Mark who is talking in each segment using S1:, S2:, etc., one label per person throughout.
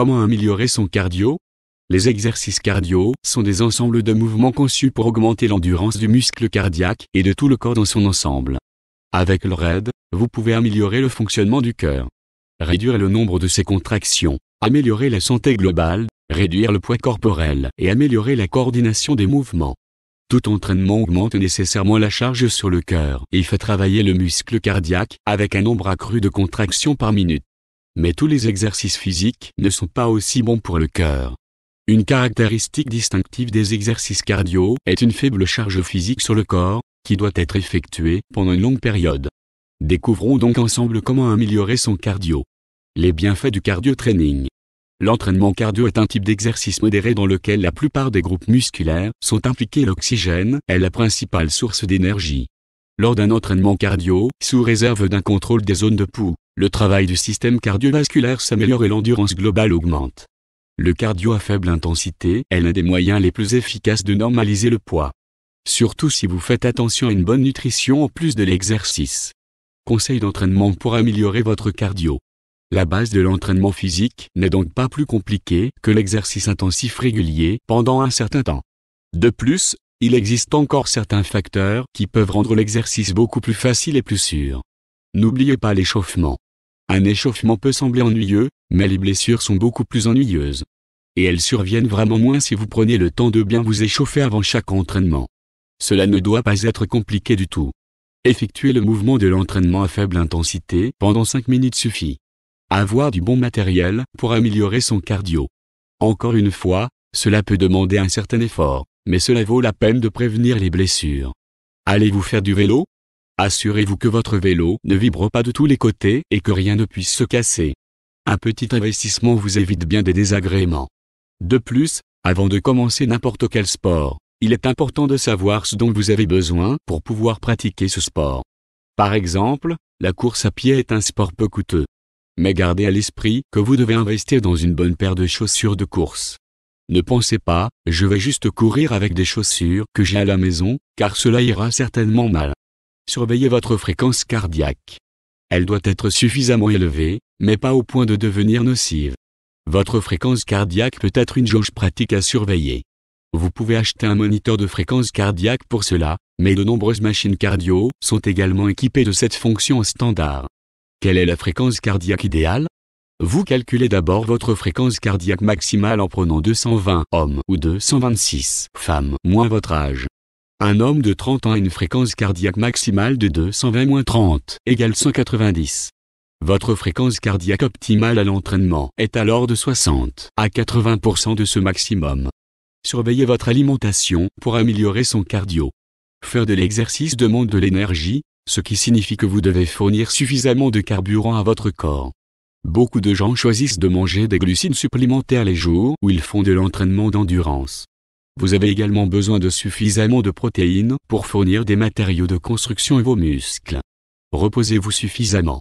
S1: Comment améliorer son cardio Les exercices cardio sont des ensembles de mouvements conçus pour augmenter l'endurance du muscle cardiaque et de tout le corps dans son ensemble. Avec le RAID, vous pouvez améliorer le fonctionnement du cœur, réduire le nombre de ses contractions, améliorer la santé globale, réduire le poids corporel et améliorer la coordination des mouvements. Tout entraînement augmente nécessairement la charge sur le cœur et fait travailler le muscle cardiaque avec un nombre accru de contractions par minute. Mais tous les exercices physiques ne sont pas aussi bons pour le cœur. Une caractéristique distinctive des exercices cardio est une faible charge physique sur le corps, qui doit être effectuée pendant une longue période. Découvrons donc ensemble comment améliorer son cardio. Les bienfaits du cardio training. L'entraînement cardio est un type d'exercice modéré dans lequel la plupart des groupes musculaires sont impliqués. L'oxygène est la principale source d'énergie. Lors d'un entraînement cardio, sous réserve d'un contrôle des zones de pouls, le travail du système cardiovasculaire s'améliore et l'endurance globale augmente. Le cardio à faible intensité est l'un des moyens les plus efficaces de normaliser le poids. Surtout si vous faites attention à une bonne nutrition en plus de l'exercice. Conseil d'entraînement pour améliorer votre cardio. La base de l'entraînement physique n'est donc pas plus compliquée que l'exercice intensif régulier pendant un certain temps. De plus, il existe encore certains facteurs qui peuvent rendre l'exercice beaucoup plus facile et plus sûr. N'oubliez pas l'échauffement. Un échauffement peut sembler ennuyeux, mais les blessures sont beaucoup plus ennuyeuses. Et elles surviennent vraiment moins si vous prenez le temps de bien vous échauffer avant chaque entraînement. Cela ne doit pas être compliqué du tout. Effectuer le mouvement de l'entraînement à faible intensité pendant 5 minutes suffit. Avoir du bon matériel pour améliorer son cardio. Encore une fois, cela peut demander un certain effort, mais cela vaut la peine de prévenir les blessures. Allez-vous faire du vélo Assurez-vous que votre vélo ne vibre pas de tous les côtés et que rien ne puisse se casser. Un petit investissement vous évite bien des désagréments. De plus, avant de commencer n'importe quel sport, il est important de savoir ce dont vous avez besoin pour pouvoir pratiquer ce sport. Par exemple, la course à pied est un sport peu coûteux. Mais gardez à l'esprit que vous devez investir dans une bonne paire de chaussures de course. Ne pensez pas, je vais juste courir avec des chaussures que j'ai à la maison, car cela ira certainement mal surveillez votre fréquence cardiaque. Elle doit être suffisamment élevée, mais pas au point de devenir nocive. Votre fréquence cardiaque peut être une jauge pratique à surveiller. Vous pouvez acheter un moniteur de fréquence cardiaque pour cela, mais de nombreuses machines cardio sont également équipées de cette fonction standard. Quelle est la fréquence cardiaque idéale Vous calculez d'abord votre fréquence cardiaque maximale en prenant 220 hommes ou 226 femmes moins votre âge. Un homme de 30 ans a une fréquence cardiaque maximale de 220-30 égale 190. Votre fréquence cardiaque optimale à l'entraînement est alors de 60 à 80% de ce maximum. Surveillez votre alimentation pour améliorer son cardio. Faire de l'exercice demande de l'énergie, ce qui signifie que vous devez fournir suffisamment de carburant à votre corps. Beaucoup de gens choisissent de manger des glucides supplémentaires les jours où ils font de l'entraînement d'endurance. Vous avez également besoin de suffisamment de protéines pour fournir des matériaux de construction et vos muscles. Reposez-vous suffisamment.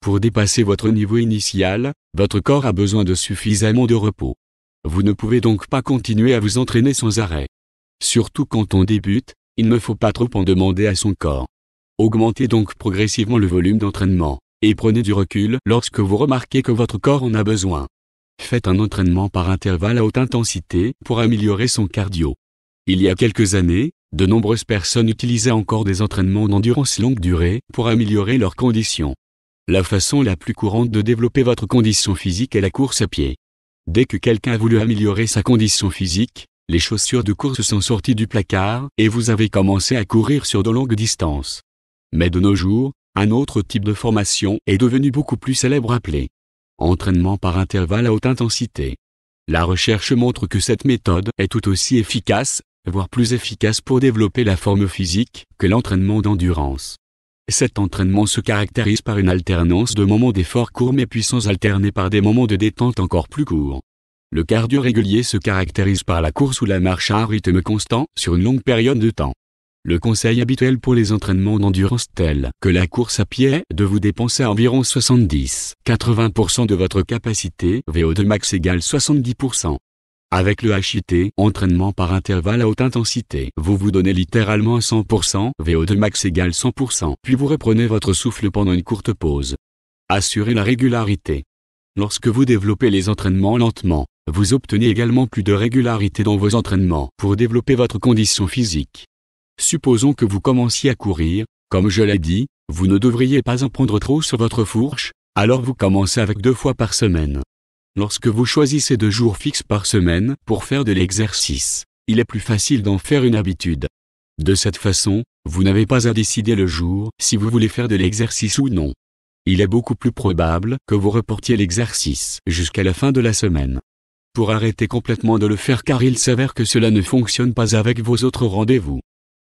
S1: Pour dépasser votre niveau initial, votre corps a besoin de suffisamment de repos. Vous ne pouvez donc pas continuer à vous entraîner sans arrêt. Surtout quand on débute, il ne faut pas trop en demander à son corps. Augmentez donc progressivement le volume d'entraînement, et prenez du recul lorsque vous remarquez que votre corps en a besoin. Faites un entraînement par intervalle à haute intensité pour améliorer son cardio. Il y a quelques années, de nombreuses personnes utilisaient encore des entraînements d'endurance longue durée pour améliorer leurs conditions. La façon la plus courante de développer votre condition physique est la course à pied. Dès que quelqu'un a voulu améliorer sa condition physique, les chaussures de course sont sorties du placard et vous avez commencé à courir sur de longues distances. Mais de nos jours, un autre type de formation est devenu beaucoup plus célèbre appelé entraînement par intervalle à haute intensité. La recherche montre que cette méthode est tout aussi efficace, voire plus efficace pour développer la forme physique que l'entraînement d'endurance. Cet entraînement se caractérise par une alternance de moments d'effort courts mais puissants alternés par des moments de détente encore plus courts. Le cardio régulier se caractérise par la course ou la marche à un rythme constant sur une longue période de temps. Le conseil habituel pour les entraînements d'endurance tel que la course à pied de vous dépenser environ 70-80% de votre capacité VO2 max égale 70%. Avec le HIT, entraînement par intervalle à haute intensité, vous vous donnez littéralement 100%, VO2 max égale 100%, puis vous reprenez votre souffle pendant une courte pause. Assurez la régularité. Lorsque vous développez les entraînements lentement, vous obtenez également plus de régularité dans vos entraînements pour développer votre condition physique. Supposons que vous commenciez à courir, comme je l'ai dit, vous ne devriez pas en prendre trop sur votre fourche, alors vous commencez avec deux fois par semaine. Lorsque vous choisissez deux jours fixes par semaine pour faire de l'exercice, il est plus facile d'en faire une habitude. De cette façon, vous n'avez pas à décider le jour si vous voulez faire de l'exercice ou non. Il est beaucoup plus probable que vous reportiez l'exercice jusqu'à la fin de la semaine. Pour arrêter complètement de le faire car il s'avère que cela ne fonctionne pas avec vos autres rendez-vous,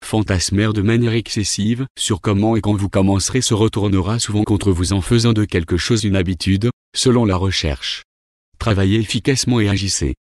S1: Fantasmer de manière excessive sur comment et quand vous commencerez se retournera souvent contre vous en faisant de quelque chose une habitude, selon la recherche. Travaillez efficacement et agissez.